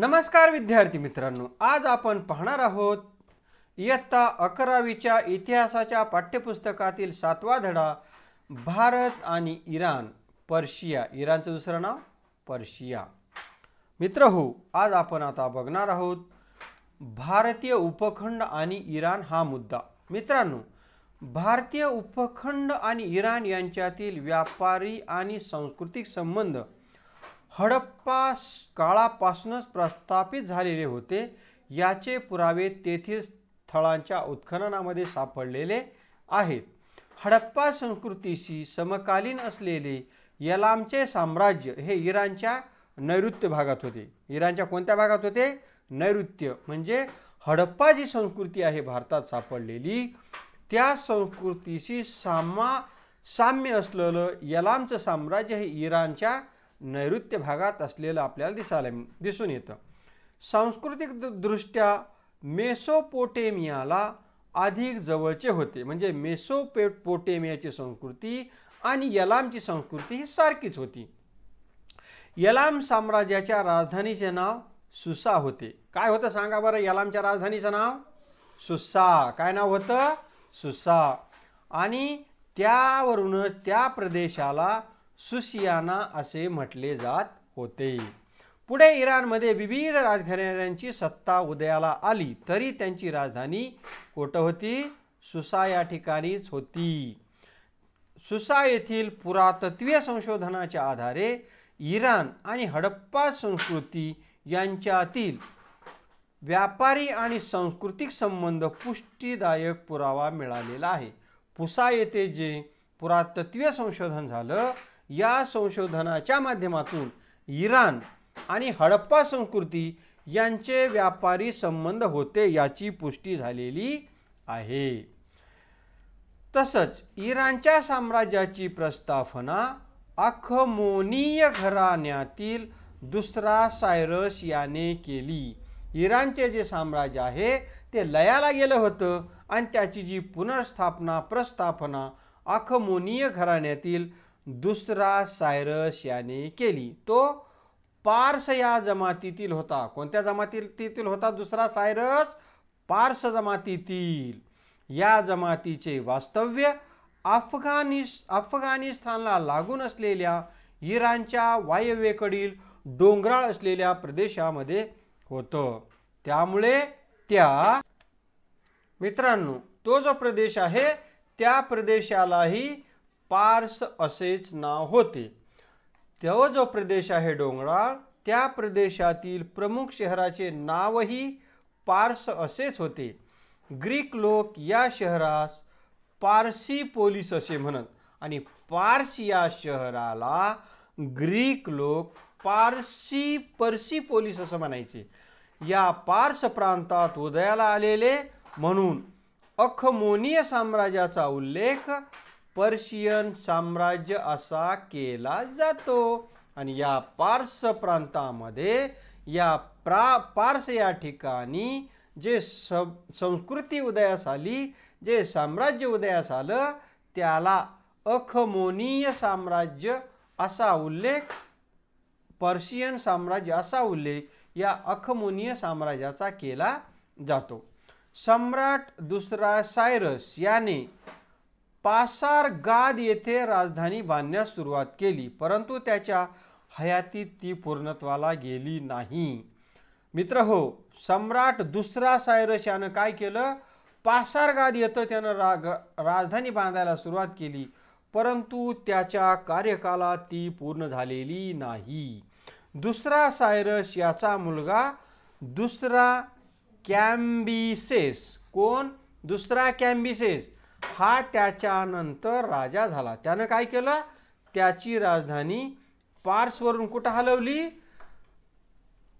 नमस्कार विद्यार्थी मित्रांनो आज आपण पाहणार आहोत इयत्ता अकरावीच्या इतिहासाच्या पाठ्यपुस्तकातील सातवा धडा भारत आणि इराण पर्शिया इराणचं दुसरं नाव पर्शिया मित्र हो आज आपण आता बघणार आहोत भारतीय उपखंड आणि इराण हा मुद्दा मित्रांनो भारतीय उपखंड आणि इराण यांच्यातील व्यापारी आणि सांस्कृतिक संबंध हडप्पा काळापासूनच प्रस्थापित झालेले होते याचे पुरावे तेथील स्थळांच्या उत्खननामध्ये सापडलेले आहेत हडप्पा संस्कृतीशी समकालीन असलेले यलामचे साम्राज्य हे इराणच्या नैऋत्य भागात होते इराणच्या कोणत्या भागात होते नैऋत्य म्हणजे हडप्पा जी संस्कृती आहे भारतात सापडलेली त्या संस्कृतीशी सामा साम्य असलेलं यलामचं साम्राज्य हे इराणच्या नैऋत्य भागात असलेलं आपल्याला दिसायला दिसून येतं सांस्कृतिक दृष्ट्या मेसोपोटेमियाला अधिक जवळचे होते म्हणजे मेसोपोटेमियाची संस्कृती आणि यलामची संस्कृती ही सारखीच होती यलाम साम्राज्याच्या राजधानीचे नाव सुसा होते काय होतं सांगा बरं यलामच्या राजधानीचं नाव सुसा काय नाव होतं सुसा आणि त्यावरूनच त्या प्रदेशाला सुसियाना असे म्हटले जात होते पुढे इराणमध्ये विविध राजघराण्यांची सत्ता उदयाला आली तरी त्यांची राजधानी कोठं होती सुसा या ठिकाणीच होती सुसा येथील पुरातत्वीय संशोधनाच्या आधारे इराण आणि हडप्पा संस्कृती यांच्यातील व्यापारी आणि सांस्कृतिक संबंध पुष्टीदायक पुरावा मिळालेला आहे पुसा येथे जे पुरातत्वीय संशोधन झालं या संशोधनाच्या माध्यमातून इराण आणि हडप्पा संस्कृती यांचे व्यापारी संबंध होते याची पुष्टी झालेली आहे तसंच इराणच्या साम्राज्याची प्रस्थापना अखमोनीय घराण्यातील दुसरा सायरस याने केली इराणचे जे साम्राज्य आहे ते लयाला गेलं होतं आणि त्याची जी पुनर्स्थापना प्रस्थापना अखमोनीय घराण्यातील दुसरा सायरस याने केली तो पार्स या जमातीतील होता कोणत्या जमातीतील होता दुसरा सायरस पार्स जमातीतील या जमातीचे वास्तव्य अफगाणिस अफगाणिस्तानला लागून असलेल्या इराणच्या वायव्येकडील डोंगराळ असलेल्या प्रदेशामध्ये होतं त्यामुळे त्या मित्रांनो तो जो प्रदेश आहे त्या प्रदेशालाही पार्स असेच नाव होते तेव्हा जो प्रदेश आहे डोंगराळ त्या प्रदेशातील प्रमुख शहराचे नावही पार्स असेच होते ग्रीक लोक या शहरास पारसी पोलीस असे म्हणत आणि पार्स या शहराला ग्रीक लोक पारसी पर्सी पोलीस असं म्हणायचे या पार्स प्रांतात उदयाला आलेले म्हणून अखमोनीय साम्राज्याचा उल्लेख पर्शियन साम्राज्य असा केला जातो आणि या पार्स प्रांतामध्ये या प्रा पार्स या ठिकाणी जे संस्कृती उदयास आली जे साम्राज्य उदयास आलं त्याला अखमोनीय साम्राज्य असा उल्लेख पर्शियन साम्राज्य असा उल्लेख या अखमोनीय साम्राज्याचा केला जातो सम्राट दुसरा सायरस याने पासारगाद येथे राजधानी बांधण्यास सुरुवात केली परंतु त्याच्या हयातीत ती पूर्णत्वाला गेली नाही मित्र हो सम्राट दुसरा सायरस यानं काय केलं पासारगाद गाद येतं त्यानं राग राजधानी बांधायला सुरुवात केली परंतु त्याच्या कार्यकालात ती पूर्ण झालेली नाही दुसरा सायरस याचा मुलगा दुसरा कॅम्बिसेस कोण दुसरा कॅम्बिसेस हा त्याच्यानंतर राजा झाला त्यानं काय केलं त्याची राजधानी पार्सवरून कुठं हलवली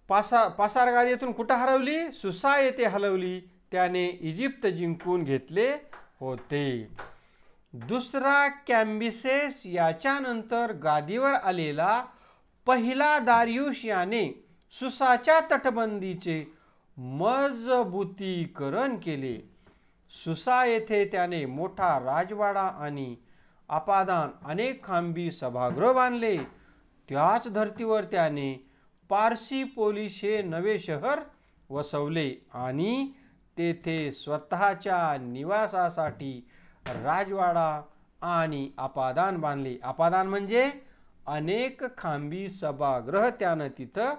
पासा पासारगाद येथून कुठं हरवली सुसा येथे हलवली त्याने इजिप्त जिंकून घेतले होते दुसरा कॅम्बिसेस याच्यानंतर गादीवर आलेला पहिला दारियुष याने सुसाच्या तटबंदीचे मजबूतीकरण केले सुसा येथे त्याने मोठा राजवाडा आणि अपादान अनेक खांबी सभागृह बांधले त्याच धर्तीवर त्याने पारसी पोलीस हे नवे शहर वसवले आणि तेथे स्वतःच्या निवासासाठी राजवाडा आणि अपादान बांधले अपादान म्हणजे अनेक खांबी सभागृह त्यानं तिथं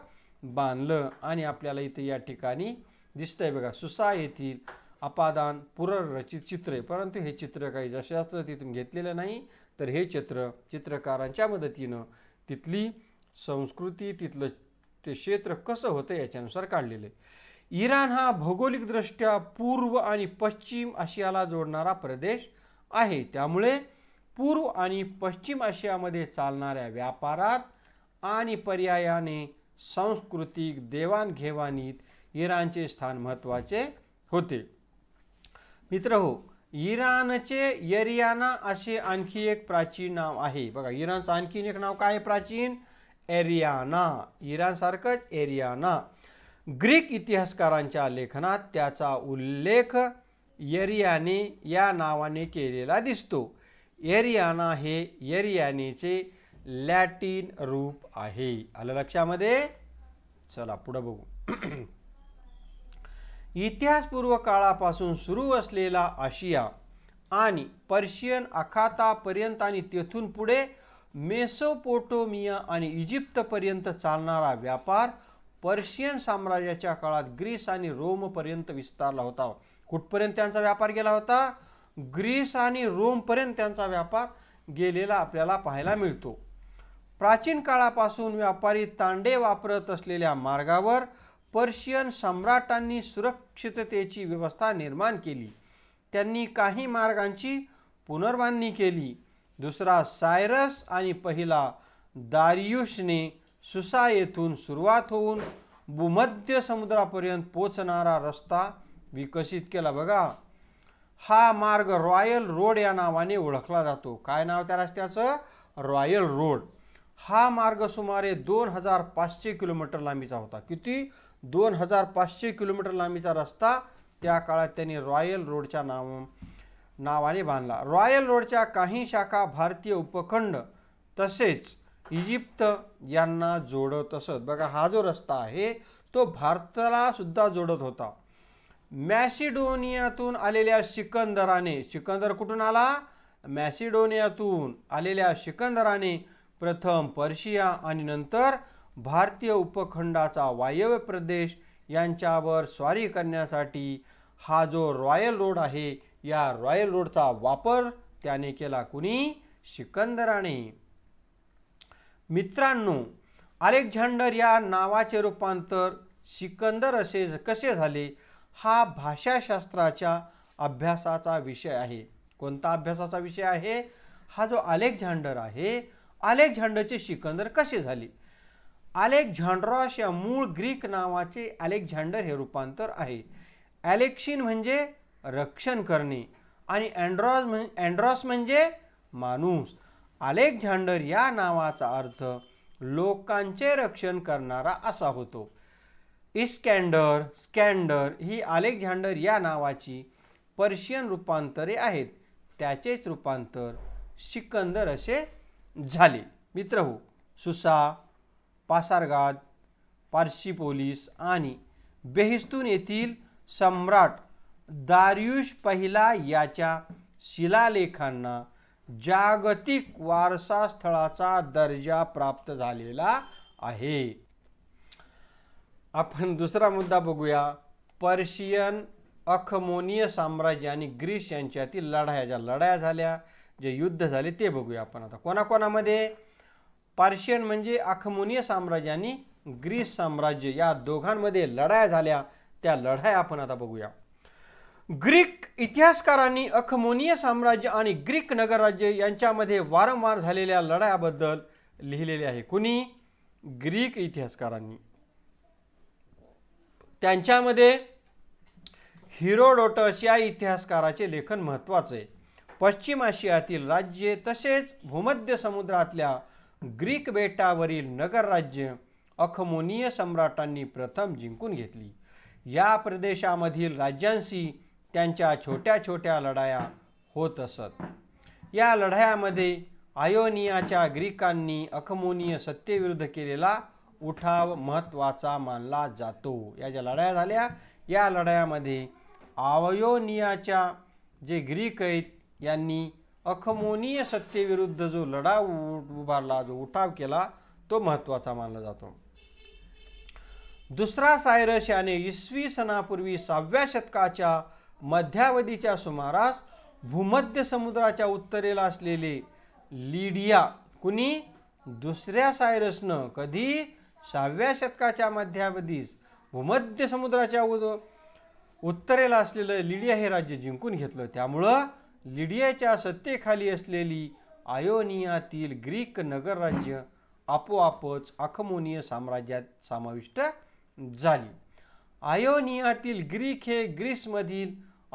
बांधलं आणि आपल्याला इथं या ठिकाणी दिसतंय बघा सुसा येथील अपादान पुनर्रचित चित्रे परंतु हे चित्र काही जशास्त्र तिथून घेतलेलं नाही तर हे चित्र चित्रकारांच्या मदतीनं तिथली संस्कृती तिथलं ते क्षेत्र कसं होतं याच्यानुसार काढलेलं आहे इराण हा भौगोलिकदृष्ट्या पूर्व आणि पश्चिम आशियाला जोडणारा प्रदेश आहे त्यामुळे पूर्व आणि पश्चिम आशियामध्ये चालणाऱ्या व्यापारात आणि पर्यायाने सांस्कृतिक देवाणघेवाणीत इराणचे स्थान महत्त्वाचे होते मित्र हो इराणचे एरियाना असे आणखी एक प्राचीन नाव आहे बघा इराणचं आणखीन एक नाव काय आहे प्राचीन एरियाना इराणसारखंच एरियाना ग्रीक इतिहासकारांच्या लेखनात त्याचा उल्लेख एरियाने या नावाने केलेला दिसतो एरियाना हे एरियानेचे लॅटिन रूप आहे आलं लक्षामध्ये चला पुढं बघू इतिहासपूर्व काळापासून सुरू असलेला आशिया आणि पर्शियन अखातापर्यंत आणि तेथून पुढे मेसोपोटोमिया आणि इजिप्तपर्यंत चालणारा व्यापार पर्शियन साम्राज्याच्या काळात ग्रीस आणि रोमपर्यंत विस्तारला होता कुठपर्यंत त्यांचा व्यापार गेला होता ग्रीस आणि रोमपर्यंत त्यांचा व्यापार गेलेला आपल्याला पाहायला मिळतो प्राचीन काळापासून व्यापारी तांडे वापरत असलेल्या मार्गावर पर्शियन सम्राटांनी सुरक्षिततेची व्यवस्था निर्माण केली त्यांनी काही मार्गांची पुनर्बांधणी केली दुसरा सायरस आणि पहिला दारियुषने सुसा येथून सुरुवात होऊन भूमध्य समुद्रापर्यंत पोचणारा रस्ता विकसित केला बघा हा मार्ग रॉयल रोड या नावाने ओळखला जातो काय नाव त्या रस्त्याचं रॉयल रोड हा मार्ग सुमारे दोन हजार पाचशे किलोमीटर लांबीचा होता किती दोन हजार पाचशे किलोमीटर लांबीचा रस्ता त्या काळात त्यांनी रॉयल रोडच्या नाव नावाने बांधला रॉयल रोडच्या काही शाखा भारतीय उपखंड तसेच इजिप्त यांना जोडत असत बघा हा जो रस्ता आहे तो भारताला सुद्धा जोडत होता मॅसिडोनियातून आलेल्या सिकंदराने सिकंदर कुठून आला मॅसिडोनियातून आलेल्या सिकंदराने प्रथम पर्शिया आणि नंतर भारतीय उपखंडाचा वायव्य प्रदेश यांच्यावर स्वारी करण्यासाठी हा जो रॉयल रोड आहे या रॉयल रोडचा वापर त्याने केला कुणी सिकंदराने मित्रांनो अलेक्झांडर या नावाचे रूपांतर सिकंदर असे कसे झाले हा भाषाशास्त्राच्या अभ्यासाचा विषय आहे कोणता अभ्यासाचा विषय आहे हा जो अलेक्झांडर आहे अलेक्झांडरचे सिकंदर कसे झाले अलेक्झांड्रॉस या मूळ ग्रीक नावाचे अलेक्झांडर हे रूपांतर आहे ॲलेक्शिन म्हणजे रक्षण करणे आणि अँड्रॉस म्हण अँड्रॉस म्हणजे माणूस अलेक्झांडर या नावाचा अर्थ लोकांचे रक्षण करणारा असा होतो इस्कँडर स्कँडर ही अलेक्झांडर या नावाची पर्शियन रूपांतरे आहेत त्याचेच रूपांतर सिकंदर असे झाले मित्र हो सुसा पासारगाद पारशी पोलीस आणि बेहिस्तून येथील सम्राट दारियुष पहिला याच्या शिलालेखांना जागतिक वारसा स्थळाचा दर्जा प्राप्त झालेला आहे आपण दुसरा मुद्दा बघूया पर्शियन अखमोनीय साम्राज्य आणि ग्रीस यांच्यातील लढाया ज्या लढाया झाल्या जे युद्ध झाले ते बघूया आपण आता कोणाकोणामध्ये पार्शियन म्हणजे अखमोनीय साम्राज्य आणि ग्रीस साम्राज्य या दोघांमध्ये लढाया झाल्या त्या लढाया आपण आता बघूया ग्रीक इतिहासकारांनी अखमोनीय साम्राज्य आणि ग्रीक नगरराज्य यांच्यामध्ये वारंवार झालेल्या लढायाबद्दल लिहिलेले आहे कुणी ग्रीक इतिहासकारांनी त्यांच्यामध्ये हिरोडोटस या इतिहासकाराचे लेखन महत्त्वाचे आहे पश्चिम आशियातील राज्ये तसेच भूमध्य समुद्रातल्या ग्रीक बेटावरील नगरराज्य अखमोनीय सम्राटांनी प्रथम जिंकून घेतली या प्रदेशामधील राज्यांशी त्यांच्या छोट्या छोट्या लढाया होत असत या लढायामध्ये आयोनियाच्या ग्रीकांनी अखमोनीय सत्तेविरुद्ध केलेला उठाव महत्त्वाचा मानला जातो या ज्या लढाया झाल्या या लढायामध्ये आवयोनियाच्या जे ग्रीक आहेत यांनी अखमोनीय सत्तेविरुद्ध जो लढा उभारला जो उठाव केला तो महत्त्वाचा मानला जातो दुसरा सायरस याने इसवी सणापूर्वी सहाव्या शतकाच्या मध्यावधीच्या सुमारास भूमध्य समुद्राच्या उत्तरेला असलेले लिडिया कुणी दुसऱ्या सायरसनं कधी सहाव्या शतकाच्या मध्यावधीस भूमध्य समुद्राच्या उत्तरेला असलेलं लिडिया हे राज्य जिंकून घेतलं त्यामुळं लिडियाच्या सत्तेखाली असलेली आयोनियातील ग्रीक नगरराज्य आपोआपच अखमोनीय साम्राज्यात समाविष्ट झाली आयोनियातील ग्रीक हे ग्रीसमधील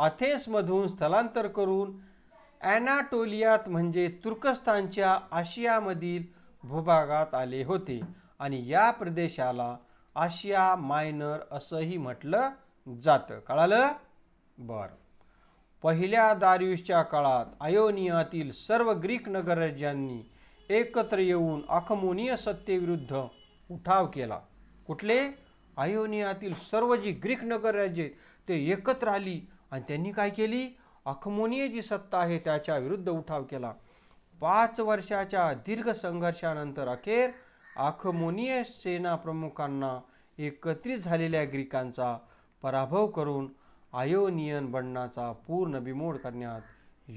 अथेन्समधून स्थलांतर करून ॲनाटोलियात म्हणजे तुर्कस्तानच्या आशियामधील भूभागात आले होते आणि या प्रदेशाला आशिया मायनर असंही म्हटलं जातं कळालं बरं पहिल्या दारियुसच्या काळात आयोनियातील सर्व ग्रीक नगरराज्यांनी एकत्र येऊन अखमोनीय सत्तेविरुद्ध उठाव केला कुठले आयोनियातील सर्व जी ग्रीक नगरराज्ये ते एकत्र आली आणि त्यांनी काय केली अखमोनीय जी सत्ता आहे त्याच्या विरुद्ध उठाव केला पाच वर्षाच्या दीर्घ संघर्षानंतर अखेर अखमोनीय सेना प्रमुखांना एकत्रित झालेल्या ग्रीकांचा पराभव करून आयोनियन बनण्याचा पूर्ण बिमोड करण्यात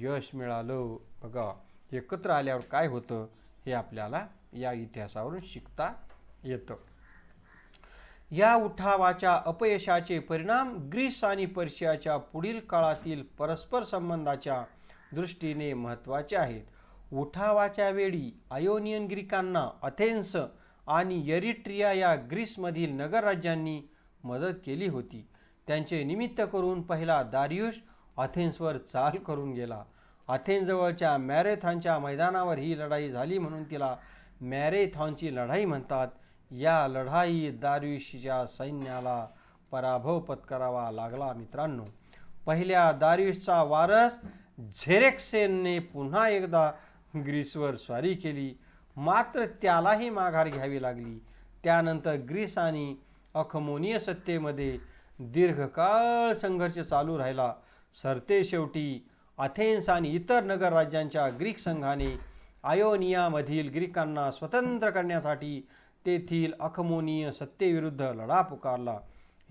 यश मिळालं बघा एकत्र आल्यावर काय होतं हे आपल्याला या इतिहासावरून शिकता येतं या उठावाच्या अपयशाचे परिणाम ग्रीस आणि पर्शियाच्या पुढील काळातील परस्पर संबंधाच्या दृष्टीने महत्त्वाचे आहेत उठावाच्या वेळी आयोनियन ग्रीकांना अथेन्स आणि यरिट्रिया या ग्रीसमधील नगरराज्यांनी मदत केली होती त्यांचे निमित्त करून पहिला दारियुष अथेन्सवर चाल करून गेला अथेन्सजवळच्या मॅरेथॉनच्या मैदानावर ही लढाई झाली म्हणून तिला मॅरेथॉनची लढाई म्हणतात या लढाई दारियुषच्या सैन्याला पराभव पत्करावा लागला मित्रांनो पहिल्या दारियुषचा वारस झेरेक्सेनने पुन्हा एकदा ग्रीसवर स्वारी केली मात्र त्यालाही माघार घ्यावी लागली त्यानंतर ग्रीस आणि अखमोनिय सत्तेमध्ये दीर्घकाळ संघर्ष चालू राहिला सरते शेवटी अथेन्स आणि इतर नगर राज्यांच्या ग्रीक संघाने आयोनियामधील ग्रीकांना स्वतंत्र करण्यासाठी तेथील अखमोनीय सत्तेविरुद्ध लढा पुकारला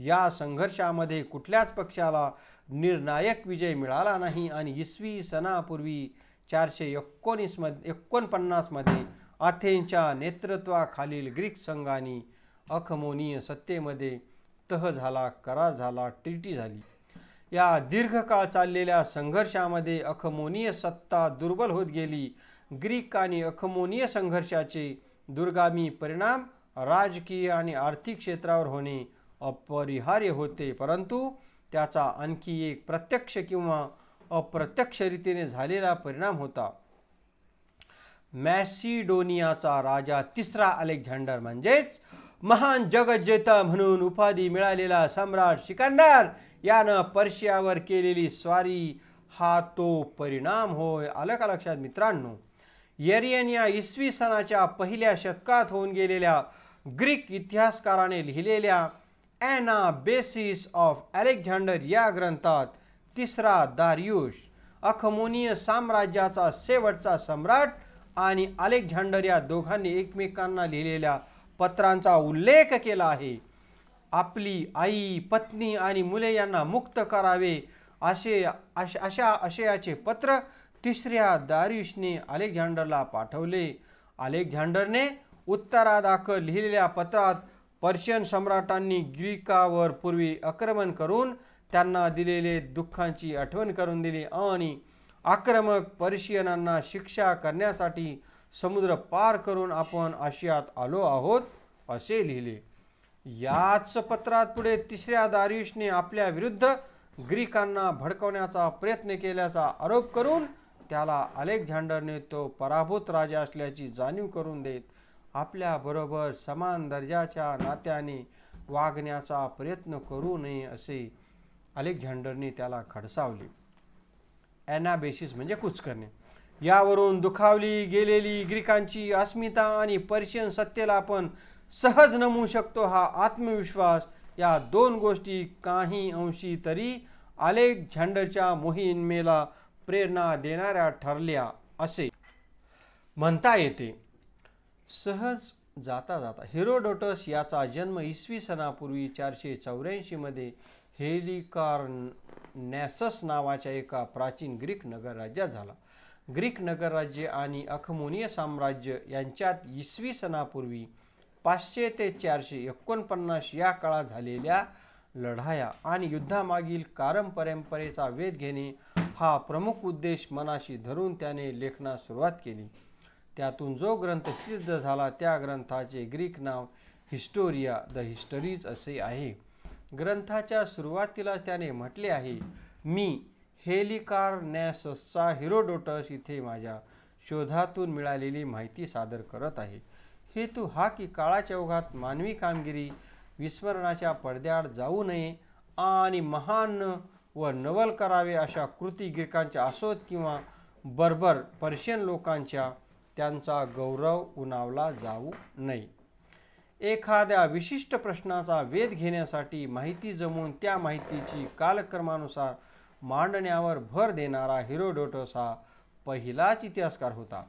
या संघर्षामध्ये कुठल्याच पक्षाला निर्णायक विजय मिळाला नाही आणि इसवी सणापूर्वी चारशे एकोणीसमध्ये एकोणपन्नासमध्ये अथेनच्या नेतृत्वाखालील ग्रीक संघाने अखमोनीय सत्तेमध्ये तह झाला करार झाला टिटी झाली या दीर्घकाळ चाललेल्या संघर्षामध्ये अखमोनीय सत्ता दुर्बल होत गेली ग्रीक आणि अखमोनीय संघर्षाचे दुर्गामी परिणाम राजकीय आणि आर्थिक क्षेत्रावर होणे अपरिहार्य होते परंतु त्याचा आणखी एक प्रत्यक्ष किंवा अप्रत्यक्ष झालेला परिणाम होता मॅसिडोनियाचा राजा तिसरा अलेक्झांडर म्हणजेच महान जगज्जेता म्हणून उपाधी मिळालेला सम्राट सिकंदर यानं पर्शियावर केलेली स्वारी हा तो परिणाम होय आलं का लक्षात मित्रांनो येरियन या इसवी सणाच्या पहिल्या शतकात होऊन गेलेल्या ग्रीक इतिहासकाराने लिहिलेल्या ॲना बेसिस ऑफ अलेक्झांडर या ग्रंथात तिसरा दार्युष अखमोनीय साम्राज्याचा शेवटचा सम्राट आणि अलेक्झांडर या दोघांनी एकमेकांना लिहिलेल्या पत्रांचा उल्लेख केला आहे आपली आई पत्नी आणि मुले यांना मुक्त करावे असे अशा आशयाचे पत्र तिसऱ्या दारिशने अलेक्झांडरला पाठवले अलेक्झांडरने उत्तरादाखल लिहिलेल्या पत्रात पर्शियन सम्राटांनी ग्रीकावर पूर्वी आक्रमण करून त्यांना दिलेले दुःखांची आठवण करून दिली आणि आक्रमक पर्शियनांना शिक्षा करण्यासाठी समुद्र पार करून आपण आशियात आलो आहोत असे लिहिले याच पत्रात पुढे तिसऱ्या दारिशने आपल्या विरुद्ध ग्रीकांना भडकवण्याचा प्रयत्न केल्याचा आरोप करून त्याला अलेक्झांडरने तो पराभूत राजा असल्याची जाणीव करून देत आपल्याबरोबर समान दर्जाच्या नात्याने वागण्याचा प्रयत्न करू नये असे अलेक्झांडरने त्याला खडसावले ॲनाबेसिस म्हणजे कुचकरणे यावरून दुखावली गेलेली ग्रीकांची अस्मिता आणि पर्शियन सत्तेला आपण सहज नमू शकतो हा आत्मविश्वास या दोन गोष्टी काही अंशी तरी अलेक्झांडरच्या मोहिमेला प्रेरणा देणाऱ्या ठरल्या असे म्हणता येते सहज जाता जाता हिरोडोटस याचा जन्म इसवी सनापूर्वी चारशे चौऱ्याऐंशीमध्ये हेलिकार नॅसस नावाच्या एका प्राचीन ग्रीक नगर राज्यात झाला ग्रीक नगरराज्य आणि अखमोनीय साम्राज्य यांच्यात इसवी सणापूर्वी पाचशे ते चारशे एकोणपन्नास या काळात झालेल्या लढाया आणि युद्धामागील कारम परंपरेचा वेध घेणे हा प्रमुख उद्देश मनाशी धरून त्याने लेखनास सुरुवात केली त्यातून जो ग्रंथ सिद्ध झाला त्या ग्रंथाचे ग्रीक नाव हिस्टोरिया द हिस्टरीज असे आहे ग्रंथाच्या सुरुवातीला त्याने म्हटले आहे मी हेलिकारनॅससचा हिरोडोटस इथे माझ्या शोधातून मिळालेली माहिती सादर करत आहे हेतू हा की काळाच्या ओघात मानवी कामगिरी विस्मरणाच्या पडद्याआड जाऊ नये आणि महान व नवल करावे अशा कृती गिरकांच्या असोत किंवा बर्बर पर्शियन लोकांच्या त्यांचा गौरव उनावला जाऊ नये एखाद्या विशिष्ट प्रश्नाचा वेध घेण्यासाठी माहिती जमवून त्या माहितीची कालक्रमानुसार मांडण्यावर भर देणारा हिरोडोटस हा पहिलाच इतिहासकार होता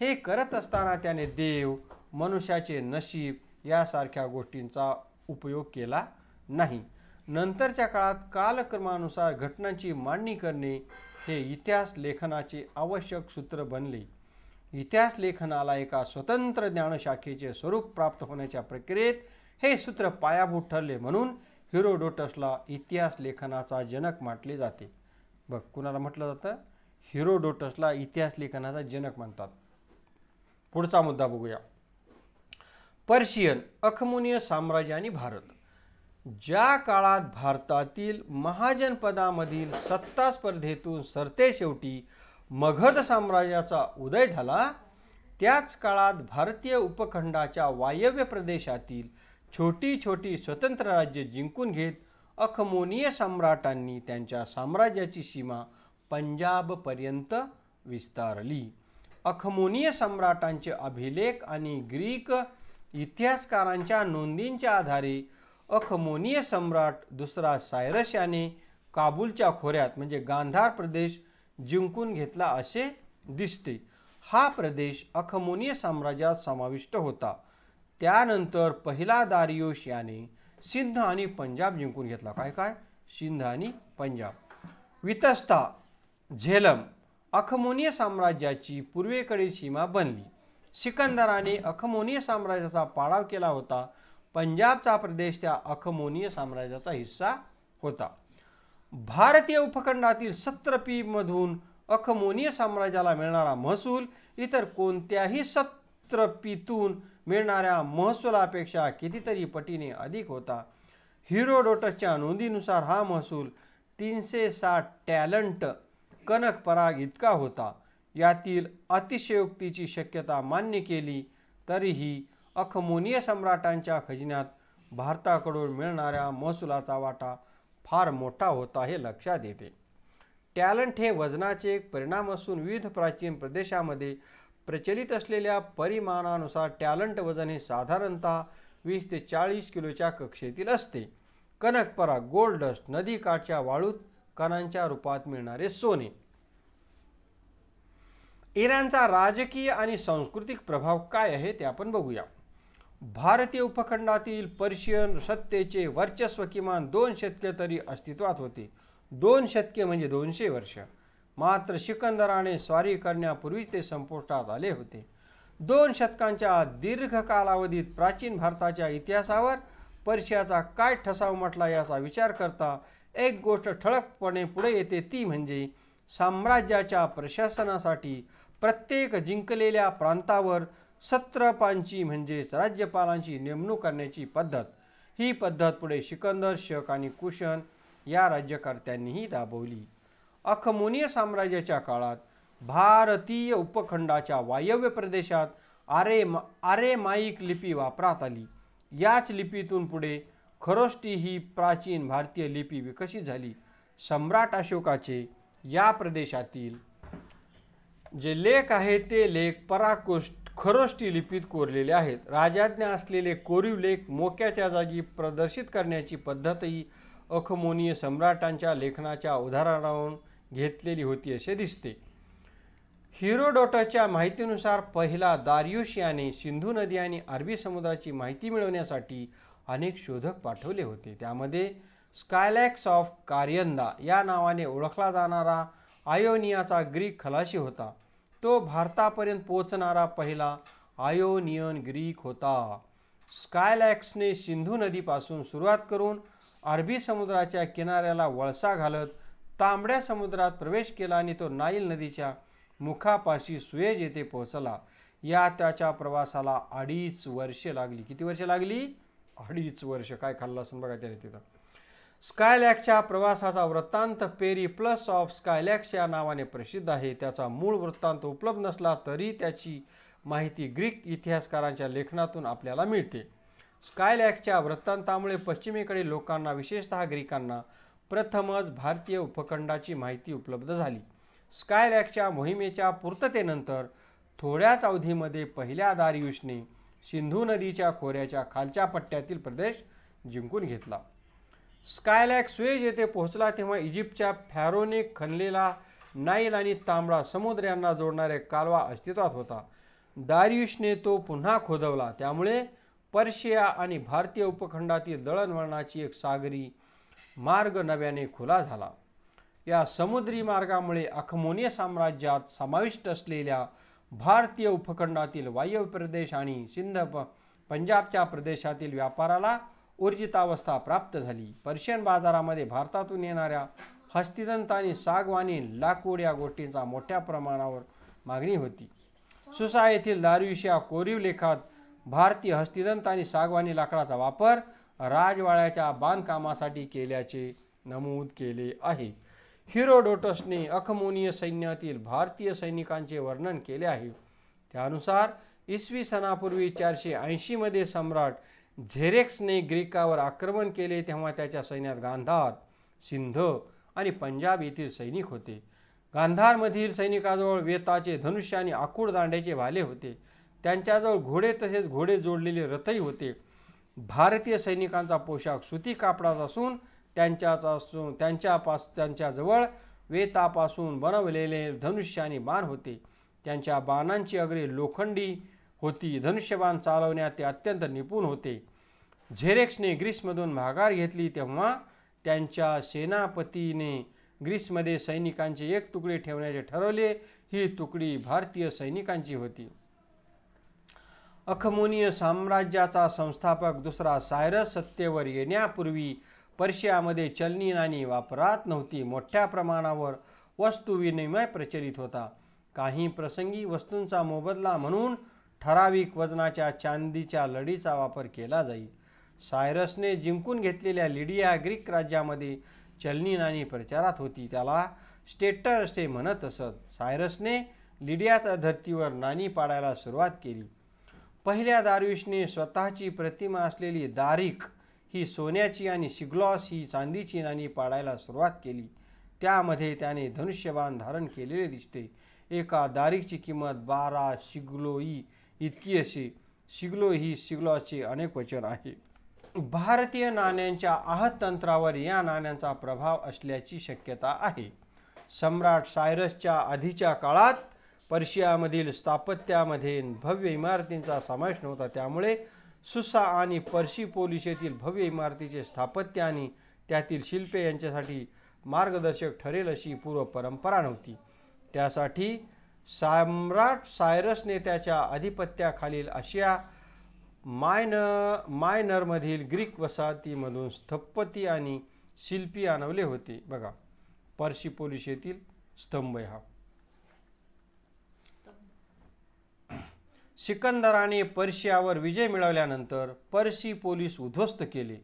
हे करत असताना त्याने देव मनुष्याचे नशीब यासारख्या गोष्टींचा उपयोग केला नाही नंतरच्या काळात कालक्रमानुसार घटनांची मांडणी करणे हे इतिहास लेखनाचे आवश्यक सूत्र बनले इतिहास लेखनाला एका स्वतंत्र ज्ञानशाखेचे स्वरूप प्राप्त होण्याच्या प्रक्रियेत हे सूत्र पायाभूत ठरले म्हणून हिरोडोटसला इतिहास लेखनाचा जनक म्हटले जाते बघ कुणाला म्हटलं जातं हिरोडोटसला इतिहास लेखनाचा जनक म्हणतात पुढचा मुद्दा बघूया पर्शियन अखमुनीय साम्राज्य आणि भारत ज्या काळात भारतातील महाजनपदामधील सत्ता स्पर्धेतून सरते शेवटी मगध साम्राज्याचा उदय झाला त्याच काळात भारतीय उपखंडाच्या वायव्य प्रदेशातील छोटी छोटी स्वतंत्र राज्य जिंकून घेत अखमोनीय सम्राटांनी त्यांच्या साम्राज्याची सीमा पंजाबपर्यंत विस्तारली अखमोनीय सम्राटांचे अभिलेख आणि ग्रीक इतिहासकारांच्या नोंदींच्या आधारे अखमोनीय सम्राट दुसरा सायरस याने काबूलच्या खोऱ्यात म्हणजे गांधार प्रदेश जिंकून घेतला असे दिसते हा प्रदेश अखमोनीय साम्राज्यात समाविष्ट होता त्यानंतर पहिला दारियोश याने सिंध आणि पंजाब जिंकून घेतला काय काय सिंध आणि पंजाब वितस्ता झेलम अखमोनीय साम्राज्याची पूर्वेकडील सीमा बनली सिकंदराने अखमोनीय साम्राज्याचा पाडाव केला होता पंजाबचा प्रदेश त्या अखमोनीय साम्राज्याचा हिस्सा होता भारतीय उपखंडातील सत्रपीमधून अखमोनीय साम्राज्याला मिळणारा महसूल इतर कोणत्याही सत्रपीतून मिळणाऱ्या महसूलापेक्षा कितीतरी पटीने अधिक होता हिरोडोटसच्या नोंदीनुसार हा महसूल तीनशे साठ टॅलंट कनक पराग इतका होता यातील अतिशयोक्तीची शक्यता मान्य केली तरीही अखमोनीय सम्राटांच्या खजिन्यात भारताकडून मिळणाऱ्या महसुलाचा वाटा फार मोठा होता हे लक्षात येते टॅलंट हे वजनाचे एक परिणाम असून विविध प्राचीन प्रदेशामध्ये प्रचलित असलेल्या परिमाणानुसार टॅलंट वजन हे साधारणतः वीस ते चाळीस किलोच्या कक्षेतील असते कनकपरा गोल्ड डस्ट नदीकाठच्या वाळूत कणांच्या रूपात मिळणारे सोने इराणचा राजकीय आणि सांस्कृतिक प्रभाव काय आहे ते आपण बघूया भारतीय उपखंडातील पर्शियन सत्तेचे वर्चस्व किमान दोन शतके तरी अस्तित्वात होते दोन शतके म्हणजे दोनशे वर्ष मात्र सिकंदराने स्वारी करण्यापूर्वीच ते संपुष्टात आले होते दोन शतकांच्या दीर्घ कालावधीत प्राचीन भारताच्या इतिहासावर पर्शियाचा काय ठसाव म्हटला याचा विचार करता एक गोष्ट ठळकपणे पुढे येते ती म्हणजे साम्राज्याच्या प्रशासनासाठी प्रत्येक जिंकलेल्या प्रांतावर सत्रपांची म्हणजेच राज्यपालांची नेमणूक करण्याची पद्धत ही पद्धत पुढे सिकंदर शक आणि कुशन या राज्यकर्त्यांनीही राबवली अखमोनीय साम्राज्याच्या काळात भारतीय उपखंडाच्या वायव्य प्रदेशात आरे मा आरे माईक लिपी वापरात आली याच लिपीतून पुढे खरोष्टी ही प्राचीन भारतीय लिपी विकसित झाली सम्राट अशोकाचे या प्रदेशातील जे लेख आहेत ते लेख पराकोष्ट खरोष्टी लिपीत कोरलेले आहेत राजाज्ञा असलेले कोरीव लेख मोक्याच्या जागी प्रदर्शित करण्याची पद्धतही अखमोनीय सम्राटांच्या लेखनाच्या उदाहरणावरून घेतलेली होती असे दिसते हिरोडोटाच्या माहितीनुसार पहिला दारियुष याने सिंधू नदी आणि अरबी समुद्राची माहिती मिळवण्यासाठी अनेक शोधक पाठवले होते त्यामध्ये स्कायलॅक्स ऑफ कारियंदा या नावाने ओळखला जाणारा आयोनियाचा ग्रीक खलाशी होता तो भारतापर्यंत पोचणारा पहिला आयोनियन ग्रीक होता स्कायलॅक्सने सिंधू नदीपासून सुरुवात करून अरबी समुद्राच्या किनाऱ्याला वळसा घालत तांबड्या समुद्रात प्रवेश केला आणि तो नाईल नदीच्या मुखापाशी सुएज येथे पोहोचला या त्याच्या प्रवासाला अडीच वर्षे लागली किती वर्षे लागली अडीच वर्ष काय खाल्लं असं बघा त्याने तिथं स्कायलॅकच्या प्रवासाचा वृत्तांत पेरी प्लस ऑफ स्कायलॅक्स या नावाने प्रसिद्ध आहे त्याचा मूळ वृत्तांत उपलब्ध नसला तरी त्याची माहिती ग्रीक इतिहासकारांच्या लेखनातून आपल्याला मिळते स्कायलॅक्सच्या वृत्तांतामुळे पश्चिमेकडे लोकांना विशेषतः ग्रीकांना प्रथमच भारतीय उपखंडाची माहिती उपलब्ध झाली स्कायलॅकच्या मोहिमेच्या पूर्ततेनंतर थोड्याच अवधीमध्ये पहिल्या दारियुषने सिंधू नदीच्या खोऱ्याच्या खालच्या पट्ट्यातील प्रदेश जिंकून घेतला स्कायलॅक स्वेज येथे पोहोचला तेव्हा इजिप्तच्या फॅरोने खणलेला नाईल आणि तांबडा समुद्र यांना जोडणारे कालवा अस्तित्वात होता दारियुषने तो पुन्हा खोदवला त्यामुळे पर्शिया आणि भारतीय उपखंडातील दळणवळणाची एक सागरी मार्ग नव्याने खुला झाला या समुद्री मार्गामुळे अखमोनिय साम्राज्यात समाविष्ट असलेल्या भारतीय उपखंडातील वायव्य प्रदेश आणि सिंध प पंजाबच्या प्रदेशातील व्यापाराला ऊर्जितावस्था प्राप्त झाली पर्शियन बाजारामध्ये भारतातून येणाऱ्या हस्तिदंत आणि सागवानी लाकूड या गोष्टींचा मोठ्या प्रमाणावर मागणी होती सुसा येथील दारुविषया कोरीव लेखात भारतीय हस्तिदंत आणि सागवानी लाकडाचा वापर राजवाड्याच्या बांधकामासाठी केल्याचे नमूद केले आहे हिरोडोटसने अखमोनीय सैन्यातील भारतीय सैनिकांचे वर्णन केले आहे त्यानुसार इसवी सणापूर्वी चारशे ऐंशीमध्ये सम्राट झेरेक्सने ग्रीकावर आक्रमण केले तेव्हा त्याच्या सैन्यात गांधार सिंध आणि पंजाब येथील सैनिक होते गांधारमधील सैनिकाजवळ वेताचे धनुष्य आणि आकूड दांड्याचे भाले होते त्यांच्याजवळ घोडे तसेच घोडे जोडलेले रथही होते भारतीय सैनिकांचा पोशाख सुती कापडाचा असून त्यांच्याच असून त्यांच्यापास त्यांच्याजवळ वेतापासून बनवलेले धनुष्य आणि बाण होते त्यांच्या बाणांची अग्रे लोखंडी होती धनुष्यबाण चालवण्यात ते अत्यंत निपुण होते झेरेक्सने ग्रीसमधून माघार घेतली तेव्हा त्यांच्या सेनापतीने ग्रीसमध्ये सैनिकांचे एक तुकडे ठेवण्याचे ठरवले ही तुकडी भारतीय सैनिकांची होती अखमोनीय साम्राज्याचा संस्थापक दुसरा सायरस सत्तेवर येण्यापूर्वी पर्शियामध्ये चलनी नाणी वापरात नव्हती मोठ्या प्रमाणावर वस्तुविनिमय प्रचलित होता काही प्रसंगी वस्तूंचा मोबदला म्हणून ठराविक वजनाच्या चांदीच्या लढीचा वापर केला जाई सायरसने जिंकून घेतलेल्या लिडिया ग्रीक राज्यामध्ये चलनी नाणी प्रचारात होती त्याला स्टेटर असे म्हणत असत सायरसने लिडियाच्या धर्तीवर नाणी पाडायला सुरुवात केली पहिल्या दारविशने स्वतःची प्रतिमा असलेली दारिक ही सोन्याची आणि शिग्लॉस ही चांदीची नाणी पाडायला सुरुवात केली त्यामध्ये त्याने धनुष्यबाण धारण केलेले दिसते एका दारिकची किंमत बारा शिग्लोई इतकी असे शिग्लो ही शिग्लॉसचे अनेक वचन आहे भारतीय नाण्यांच्या आहत तंत्रावर या नाण्यांचा प्रभाव असल्याची शक्यता आहे सम्राट सायरसच्या आधीच्या काळात पर्शियामधील स्थापत्यामध्ये भव्य इमारतींचा समावेश नव्हता त्यामुळे सुसा आणि पर्शी पोलिस येथील भव्य इमारतीचे स्थापत्य आणि त्यातील शिल्पे यांच्यासाठी मार्गदर्शक ठरेल अशी पूर्व परंपरा नव्हती त्यासाठी सम्राट सायरसने त्याच्या आधिपत्याखालील आशिया मायन मायनरमधील ग्रीक वसाहतीमधून स्थपती आणि शिल्पी आणवले होते बघा पर्शी पोलिस येथील स्तंभ हा सिकंदराने पर्शियावर विजय मिळवल्यानंतर पर्शी पोलीस उद्ध्वस्त केले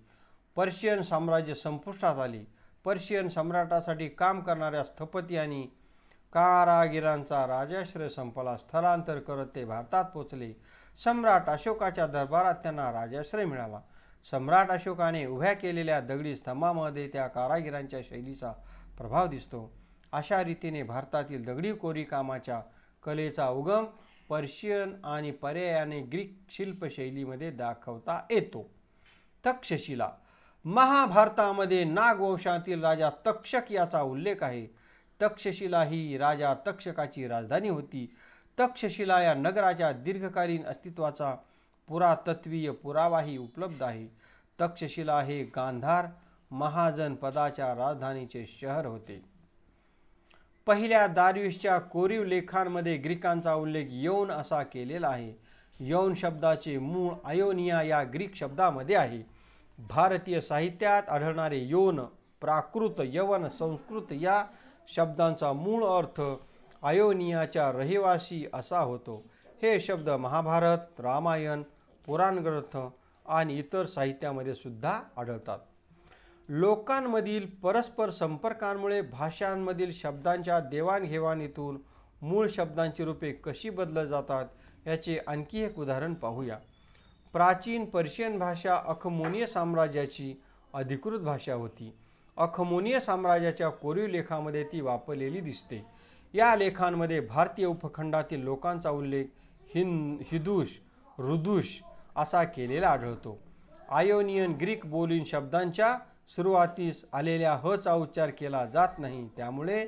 पर्शियन साम्राज्य संपुष्टात आले पर्शियन सम्राटासाठी काम करणाऱ्या स्थपती आणि कारागिरांचा राजाश्रय संपला स्थलांतर करत ते भारतात पोचले सम्राट अशोकाच्या दरबारात त्यांना राजाश्रय मिळाला सम्राट अशोकाने उभ्या केलेल्या दगडी स्तंभामध्ये त्या कारागिरांच्या शैलीचा प्रभाव दिसतो अशा रीतीने भारतातील दगडी कामाच्या कलेचा उगम पर्शियन आणि पर्यायाने ग्रीक शिल्पशैलीमध्ये दाखवता येतो तक्षशिला महाभारतामध्ये नागवंशातील राजा तक्षक याचा उल्लेख आहे तक्षशिला ही राजा तक्षकाची राजधानी होती तक्षशिला या नगराच्या दीर्घकालीन अस्तित्वाचा पुरातत्वीय पुरावाही उपलब्ध आहे तक्षशिला हे गांधार महाजनपदाच्या राजधानीचे शहर होते पहिल्या दारियुसच्या कोरीव लेखांमध्ये ग्रीकांचा उल्लेख यौन असा केलेला आहे यौन शब्दाचे मूळ आयोनिया या ग्रीक शब्दामध्ये आहे भारतीय साहित्यात आढळणारे यौन प्राकृत यवन संस्कृत या शब्दांचा मूळ अर्थ आयोनियाच्या रहिवासी असा होतो हे शब्द महाभारत रामायण पुराणग्रंथ आणि इतर साहित्यामध्ये सुद्धा आढळतात लोकांमधील परस्पर संपर्कांमुळे भाषांमधील शब्दांच्या देवाणघेवाणीतून मूळ शब्दांची रूपे कशी बदलत जातात याचे आणखी एक उदाहरण पाहूया प्राचीन पर्शियन भाषा अखमोनिय साम्राज्याची अधिकृत भाषा होती अखमोनिय साम्राज्याच्या कोरीव लेखामध्ये ती वापरलेली दिसते या लेखांमध्ये भारतीय उपखंडातील लोकांचा उल्लेख हिन हिदुष ऋदुष असा केलेला आढळतो आयोनियन ग्रीक बोलीन शब्दांच्या सुरुवातीस आलेल्या हचा उच्चार केला जात नाही त्यामुळे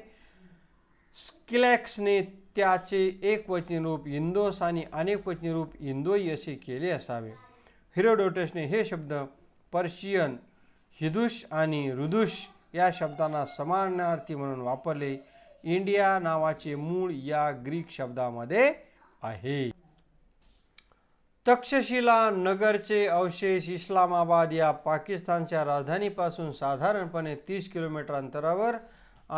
स्किलॅक्सने त्याचे एकवचनी रूप इंदोस आणि अनेकवचनी रूप इंदोई असे केले असावे हिरोडोटसने हे शब्द पर्शियन हिदुष आणि रुदुष या शब्दांना समानार्थी म्हणून वापरले इंडिया नावाचे मूळ या ग्रीक शब्दामध्ये आहे तक्षशिला नगरचे अवशेष इस्लामाबाद या पाकिस्तानच्या राजधानीपासून साधारणपणे तीस किलोमीटर अंतरावर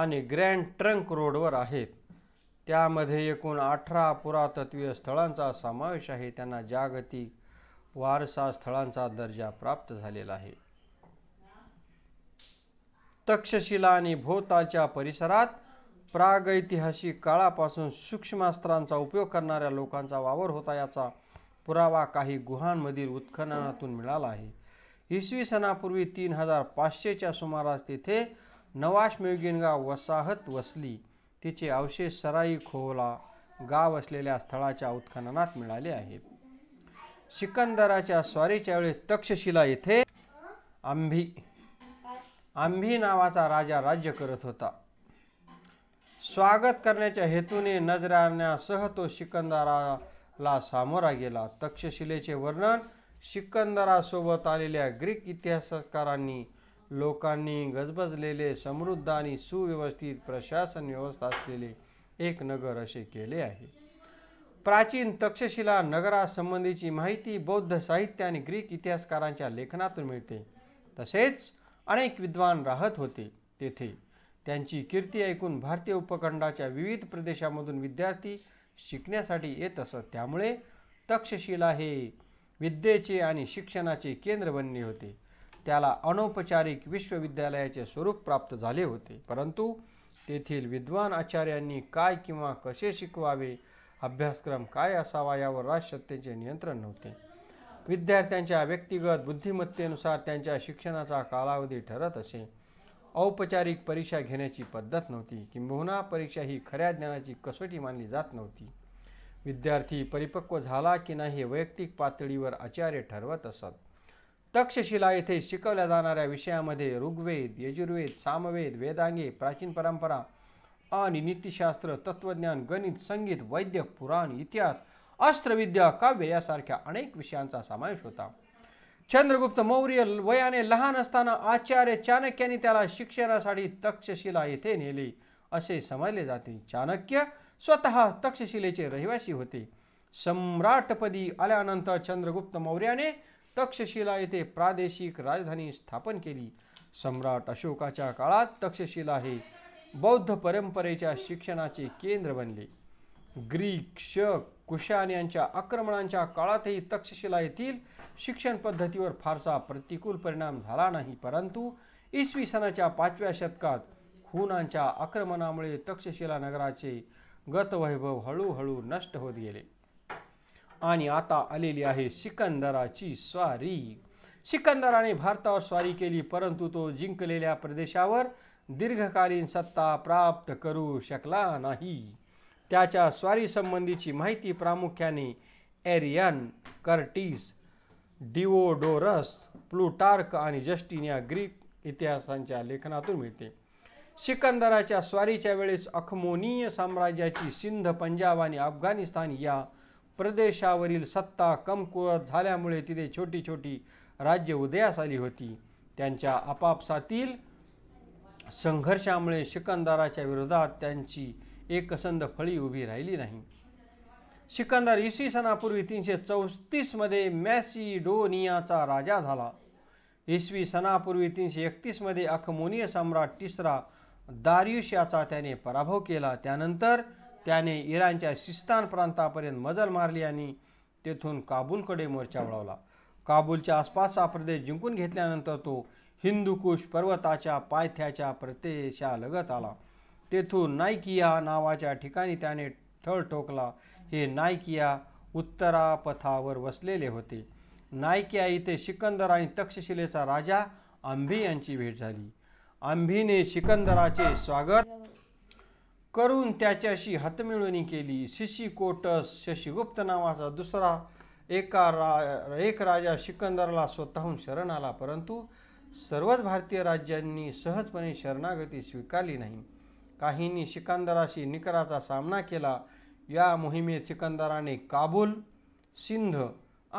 आणि ग्रँड ट्रंक रोडवर आहेत त्यामध्ये एकूण अठरा पुरातत्वीय स्थळांचा समावेश आहे त्यांना जागतिक वारसा स्थळांचा दर्जा प्राप्त झालेला आहे तक्षशिला आणि भोवतालच्या परिसरात प्रागैतिहासिक काळापासून सूक्ष्मास्त्रांचा उपयोग करणाऱ्या लोकांचा वावर होता याचा पुरावा काही गुहांमधील उत्खननातून मिळाला आहे इसवी सनापूर्वी तीन हजार पाचशेच्या सुमारास तेथे नवाश्मेगिनगाव वसाहत वसली तिचे अवशेष सराई खोहला गाव असलेल्या स्थळाच्या उत्खननात मिळाले आहेत सिकंदराच्या स्वारीच्या वेळी तक्षशिला येथे आंभी आंभी नावाचा राजा राज्य करत होता स्वागत करण्याच्या हेतूने नजराण्यासह तो सिकंदरा ला सामोरा गेला तक्षशिलेचे वर्णन सिकंदरासोबत आलेल्या ग्रीक इतिहासकारांनी लोकांनी गजबजलेले समृद्ध आणि सुव्यवस्थित प्रशासन व्यवस्था असलेले एक नगर असे केले आहे प्राचीन तक्षशिला नगरासंबंधीची माहिती बौद्ध साहित्य आणि ग्रीक इतिहासकारांच्या लेखनातून मिळते तसेच अनेक विद्वान राहत होते तेथे त्यांची कीर्ती ऐकून भारतीय उपखंडाच्या विविध प्रदेशामधून विद्यार्थी शिकण्यासाठी येत असत त्यामुळे तक्षशिला हे विद्येचे आणि शिक्षणाचे केंद्र बनले होते त्याला अनौपचारिक विश्वविद्यालयाचे स्वरूप प्राप्त झाले होते परंतु तेथील विद्वान आचार्यांनी काय किंवा कसे शिकवावे अभ्यासक्रम काय असावा यावर राजसत्तेचे नियंत्रण नव्हते विद्यार्थ्यांच्या व्यक्तिगत बुद्धिमत्तेनुसार त्यांच्या शिक्षणाचा कालावधी ठरत असे औपचारिक परीक्षा घेण्याची पद्धत नव्हती किंबहुना परीक्षा ही खऱ्या ज्ञानाची कसोटी मानली जात नव्हती विद्यार्थी परिपक्व झाला की नाही हे वैयक्तिक पातळीवर आचार्य ठरवत असत तक्षशिला येथे शिकवल्या जाणाऱ्या विषयामध्ये ऋग्वेद यजुर्वेद सामवेद वेदांगे प्राचीन परंपरा आणि नीतीशास्त्र तत्त्वज्ञान गणित संगीत वैद्य पुराण इतिहास अस्त्रविद्या काव्य यासारख्या अनेक विषयांचा समावेश होता चंद्रगुप्त मौर्य वयाने लहान असताना आचार्य चाणक्याने त्याला शिक्षणासाठी तक्षशिला येथे नेले असे समजले जाते चाणक्य स्वतः तक्षशिलेचे रहिवासी होते सम्राटपदी आल्यानंतर चंद्रगुप्त मौर्याने तक्षशिला येथे प्रादेशिक राजधानी स्थापन केली सम्राट अशोकाच्या काळात तक्षशिला हे बौद्ध परंपरेच्या शिक्षणाचे केंद्र बनले ग्रीक शक कुशाण यांच्या आक्रमणांच्या काळातही तक्षशिला येथील शिक्षण पद्धतीवर फारसा प्रतिकूल परिणाम झाला नाही परंतु इसवी सणाच्या पाचव्या शतकात हुनांच्या आक्रमणामुळे तक्षशिला नगराचे गतवैभव हळूहळू नष्ट होत गेले आणि आता आलेली आहे सिकंदराची स्वारी सिकंदराने भारतावर स्वारी केली परंतु तो जिंकलेल्या प्रदेशावर दीर्घकालीन सत्ता प्राप्त करू शकला नाही त्याच्या स्वारीसंबंधीची माहिती प्रामुख्याने एरियन कर्टिस डिओडोरस प्लुटार्क आणि जस्टिन या ग्रीक इतिहासांच्या लेखनातून मिळते सिकंदराच्या स्वारीच्या वेळेस अखमोनीय साम्राज्याची सिंध पंजाब आणि अफगाणिस्तान या प्रदेशावरील सत्ता कमकुवत झाल्यामुळे तिथे छोटी छोटी राज्य उदयास आली होती त्यांच्या आपापसातील संघर्षामुळे सिकंदराच्या विरोधात त्यांची एक एकसंध फळी उभी राहिली नाही सिकंदर इसवी सणापूर्वी तीनशे चौतीसमध्ये मॅसिडोनियाचा राजा झाला इसवी सणापूर्वी तीनशे एकतीसमध्ये अखमोनीय सम्राट तिसरा दारियुष्याचा त्याने पराभव केला त्यानंतर त्याने इराणच्या सिस्तान प्रांतापर्यंत मजल मारली आणि तेथून काबूलकडे मोर्चा वळवला काबूलच्या आसपासचा प्रदेश जिंकून घेतल्यानंतर तो हिंदुकुश पर्वताच्या पायथ्याच्या प्रदेशालगत आला तेथून नायकिया नावाच्या ठिकाणी त्याने थळ ठोकला हे नायकिया उत्तरापथावर वसलेले होते नायकिया इथे सिकंदर आणि तक्षशिलेचा राजा आंभी यांची भेट झाली आंभीने सिकंदराचे स्वागत करून त्याच्याशी हातमिळवणी केली शिशिकोटस शशीगुप्त नावाचा दुसरा एका रा एक राजा सिकंदरला स्वतःहून शरण आला परंतु सर्वच भारतीय राज्यांनी सहजपणे शरणागती स्वीकारली नाही काहींनी सिकंदराशी निकराचा सामना केला या मोहिमेत सिकंदराने काबूल सिंध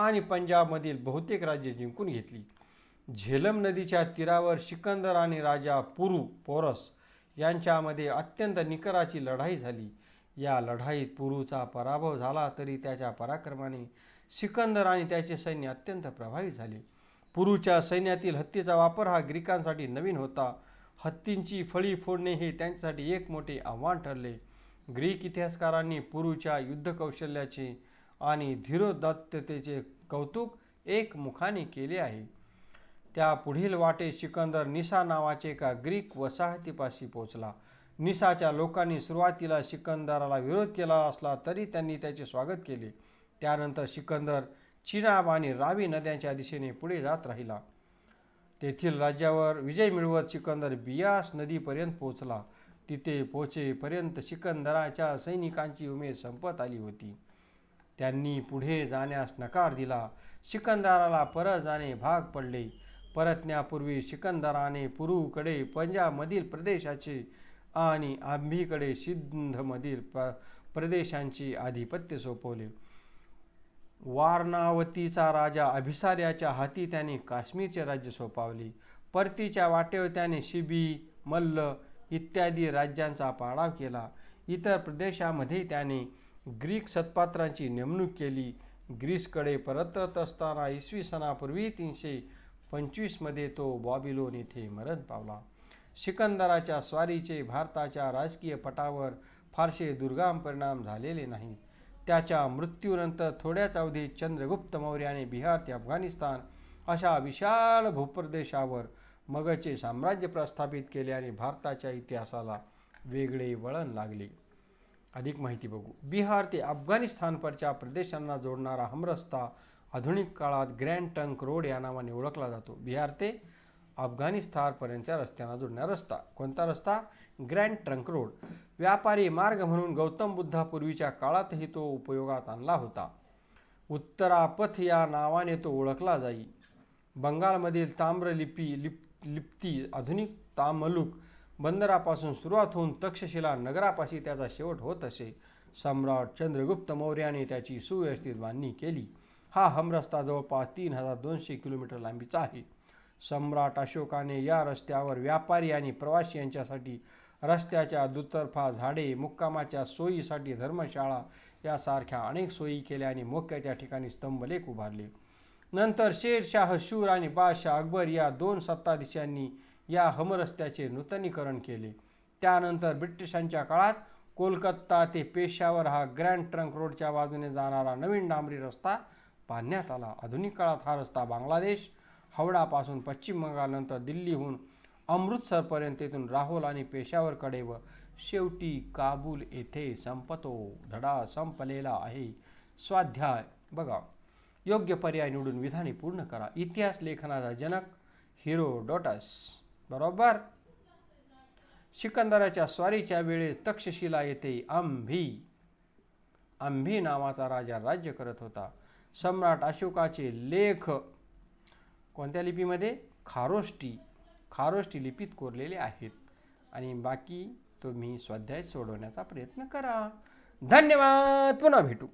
आणि पंजाबमधील बहुतेक राज्य जिंकून घेतली झेलम नदीच्या तीरावर सिकंदर आणि राजा पुरु पोरस यांच्यामध्ये अत्यंत निकराची लढाई झाली या लढाईत पुरूचा पराभव झाला तरी त्याच्या पराक्रमाने सिकंदर आणि त्याचे सैन्य अत्यंत प्रभावित झाले पुरुच्या सैन्यातील हत्तीचा वापर हा ग्रीकांसाठी नवीन होता हत्तींची फळी फोडणे हे त्यांच्यासाठी एक मोठे आव्हान ठरले ग्रीक इतिहासकारांनी युद्ध युद्धकौशल्याचे आणि धीरोदत्ततेचे कौतुक एक मुखाने केले आहे त्या पुढील वाटे सिकंदर निसा नावाचे एका ग्रीक वसाहतीपाशी पोचला निसाच्या लोकांनी सुरुवातीला सिकंदराला विरोध केला असला तरी त्यांनी त्याचे स्वागत केले त्यानंतर सिकंदर चिनाब आणि रावी नद्यांच्या दिशेने पुढे जात राहिला तेथील राज्यावर विजय मिळवत सिकंदर बियास नदीपर्यंत पोहोचला तिथे पोचेपर्यंत सिकंदराच्या सैनिकांची उमेद संपत आली होती त्यांनी पुढे जाण्यास नकार दिला सिकंदराला परत जाणे भाग पडले परतण्यापूर्वी सिकंदराने पुरूकडे पंजाबमधील प्रदेशाचे आणि आंबीकडे सिंधमधील प्र प्रदेशांची आधिपत्य सोपवले वारणावतीचा राजा अभिसार्याच्या हाती त्याने काश्मीरचे राज्य सोपावले परतीच्या वाटेवर त्याने शिबी मल्ल इत्यादी राज्यांचा पाडाव केला इतर प्रदेशामध्ये त्याने ग्रीक सत्पात्रांची नेमणूक केली ग्रीसकडे परतत असताना इसवी सणापूर्वी तीनशे पंचवीसमध्ये तो बॉबिलोन येथे मरण पावला सिकंदराच्या स्वारीचे भारताच्या राजकीय पटावर फारसे दुर्गाम परिणाम झालेले नाहीत त्याच्या मृत्यूनंतर थोड्याच अवधीत चंद्रगुप्त मौर्याने बिहार ते अफगाणिस्तान अशा विशाल भूप्रदेशावर मगचे साम्राज्य प्रस्थापित केले आणि भारताच्या इतिहासाला वेगळे वळण लागले अधिक माहिती बघू बिहार ते अफगाणिस्तानपरच्या प्रदेशांना जोडणारा हमरस्ता आधुनिक काळात ग्रँड टंक रोड या नावाने ओळखला जातो बिहार ते अफगाणिस्तानपर्यंतच्या रस्त्यांना जोडणारा रस्ता कोणता रस्ता ग्रँड ट्रंक रोड व्यापारी मार्ग म्हणून गौतम बुद्धापूर्वीच्या काळातही तो उपयोगात आणला होता उत्तरापथ या नावाने तो ओळखला जाई बंगालमधील ताम्रलिपी लिप लिप्ती आधुनिक तामलुक बंदरापासून सुरुवात होऊन तक्षशिला नगरापाशी त्याचा शेवट होत असे सम्राट चंद्रगुप्त मौर्याने त्याची सुव्यवस्थित बांधणी केली हा हमरस्ता जवळपास तीन हजार दोनशे किलोमीटर लांबीचा आहे सम्राट अशोकाने या रस्त्यावर व्यापारी आणि प्रवासी यांच्यासाठी रस्त्याच्या दुतर्फा झाडे मुक्कामाच्या सोयीसाठी धर्मशाळा यासारख्या अनेक सोयी केल्या आणि मोक्याच्या ठिकाणी स्तंभलेख उभारले नंतर शेरशाह शूर आणि बादशाह अकबर या दोन सत्ताधीशांनी या हमरस्त्याचे नूतनीकरण केले त्यानंतर ब्रिटिशांच्या काळात कोलकाता ते पेशावर हा ग्रँड ट्रंक रोडच्या बाजूने जाणारा नवीन डांबरी रस्ता बांधण्यात आला आधुनिक काळात हा रस्ता बांगलादेश हावडापासून पश्चिम बंगालनंतर दिल्लीहून अमृतसरपर्यंत इथून राहुल आणि कडे व शेवटी काबूल येथे संपतो धडा संपलेला आहे स्वाध्याय बघा योग्य पर्याय निवडून विधाने पूर्ण करा इतिहास लेखनाचा जनक हिरो डोटस बरोबर सिकंदराच्या स्वारीच्या वेळेस तक्षशिला येथे आंभी आंभी नावाचा राजा राज्य करत होता सम्राट अशोकाचे लेख कोणत्या लिपीमध्ये खारोष्टी खारोष्टी लिपीत कोरलेले आहेत आणि बाकी तुम्ही स्वाध्याय सोडवण्याचा प्रयत्न करा धन्यवाद पुन्हा भेटू